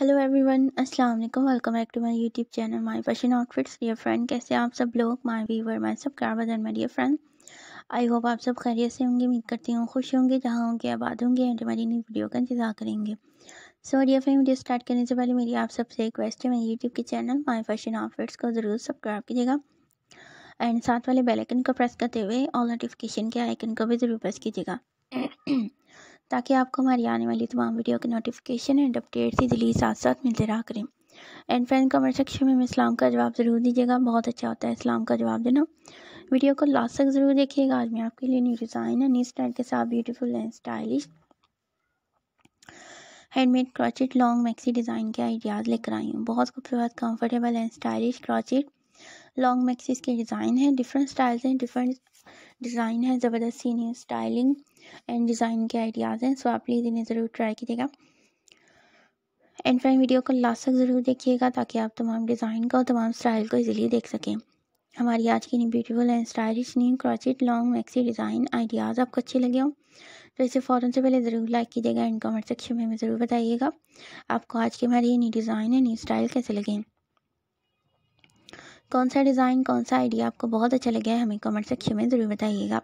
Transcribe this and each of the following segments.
hello everyone अस्सलाम वालेकुम welcome back to my YouTube channel my fashion outfits dear friend कैसे आप सब लोग my viewer my subscriber and my dear friend I hope आप सब खैरियत से होंगे उम्मीद करती हूँ खुश होंगे जहाँ होंगे आबाद होंगे एंड हमारी नई वीडियो का इंतजार करेंगे so dear friend video start करने से पहले मेरी आप सबसे रिक्वेस्ट है मेरे यूट्यूब के चैनल माई फैशन आउटफिट्स को ज़रूर सब्सक्राइब कीजिएगा एंड साथ वाले बेलाइकन को प्रेस करते हुए ऑल नोटिफिकेशन के आइकन को भी ज़रूर प्रेस कीजिएगा ताकि आपको हमारी आने वाली तमाम वीडियो के नोटिफिकेशन एंड अपडेट्स दिल्ली साथ साथ मिलते रहा करें एंड फ्रेंड कमेंट सेक्शन में इस्लाम का जवाब ज़रूर दीजिएगा बहुत अच्छा होता है इस्लाम का जवाब देना वीडियो को लास्ट तक ज़रूर देखिएगा आज मैं आपके लिए न्यू डिज़ाइन है न्यू स्टाइल के साथ beautiful and stylish handmade crochet long maxi design के आइडियाज़ लेकर आई हूँ बहुत खूबसूरत comfortable and stylish crochet long maxis के डिज़ाइन है डिफरेंट स्टाइल्स हैं डिफरेंट डिज़ाइन है ज़बरदस्त सीनियर स्टाइलिंग एंड डिज़ाइन के आइडियाज़ हैं सो आप प्लीज़ इन्हें ज़रूर ट्राई कीजिएगा एंड फ्रेंड वीडियो को लास्ट तक ज़रूर देखिएगा ताकि आप तमाम डिज़ाइन का और तमाम स्टाइल को इजीली देख सकें हमारी आज की beautiful and stylish new crochet long maxi design ideas आपको अच्छे लगे हो तो इसे फ़ौरन से पहले ज़रूर लाइक कीजिएगा एंड कमेंट सेक्शन में हमें ज़रूर बताइएगा आपको आज की हमारी ये नई डिज़ाइन है नई स्टाइल कैसे लगे कौन सा डिज़ाइन कौन सा आइडिया आपको बहुत अच्छा लगे है हमें कमेंट सेक्शन में ज़रूर बताइएगा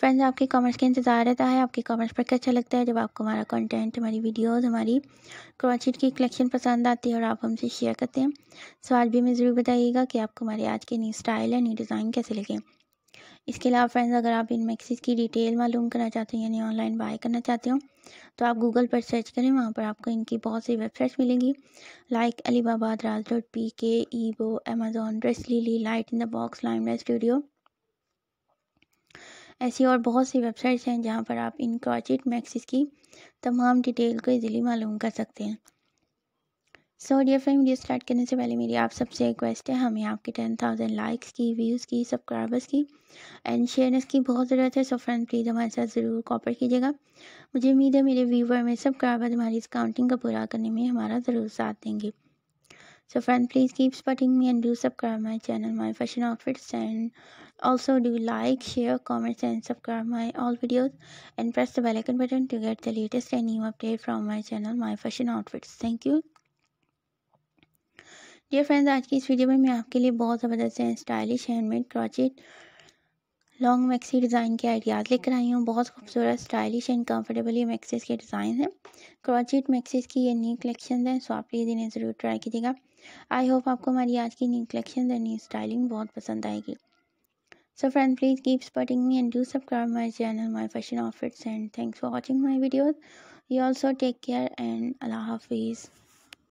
फ्रेंड्स आपके कमेंट्स के इंतज़ार रहता है आपके कमेंट्स पर अच्छा लगता है जब आपको हमारा कंटेंट हमारी वीडियोस हमारी क्रॉचिट की कलेक्शन पसंद आती है और आप हमसे शेयर करते हैं सो आज भी हमें ज़रूर बताइएगा कि आपको हमारे आज के न्यू स्टाइल या न्यू डिज़ाइन कैसे लगे इसके अलावा फ्रेंड्स अगर आप इन मिक्सीज़ की डिटेल मालूम करना चाहते हो यानी ऑनलाइन बाय करना चाहते हो तो आप गूगल पर सर्च करें वहाँ पर आपको इनकी बहुत सी वेबसाइट्स मिलेंगी like Alibaba Daraz dot P K eBay Amazon DressLily light in the box lime studio ऐसी और बहुत सी वेबसाइट्स हैं जहाँ पर आप इन क्रॉचिट मैक्सिस की तमाम डिटेल को ईजिली मालूम कर सकते हैं so dear friend video start करने से पहले मेरी आप सबसे रिक्वेस्ट है हमें आपके टेन थाउजेंड लाइक्स की व्यूज़ की सब्सक्राइबर्स की एंड शेयरनेस की बहुत ज़रूरत है सो फ्रेंड प्लीज़ हमारे साथ ज़रूर कॉपर कीजिएगा मुझे उम्मीद है मेरे व्यूवर में सब्सक्राइबर हमारी इस काउंटिंग का पूरा करने में हमारा ज़रूर साथ देंगे so friend please keep supporting me and do subscribe my channel my fashion outfits and also do like share comments and subscribe my all videos and press the bell icon button to get the latest and new update from my channel my fashion outfits thank you dear friends आज की इस video में मैं आपके लिए बहुत ज़बरदस्त हैं stylish handmade crochet long maxi design के आइडियाज़ लेकर आई हूँ बहुत खूबसूरत स्टाइलिश एंड कम्फर्टेबल ये मैक्सीज के डिज़ाइन हैं क्रॉचेट मैक्सीज की ये न्यू कलेक्शन हैं सो आप प्लीज़ इन्हें ज़रूर ट्राई कीजिएगा आई होप आपको हमारी आज की new collection and new styling बहुत पसंद आएगी so friend please keep supporting me and do subscribe my channel my fashion outfits and thanks for watching my videos you also take care and अल्लाह हाफिज़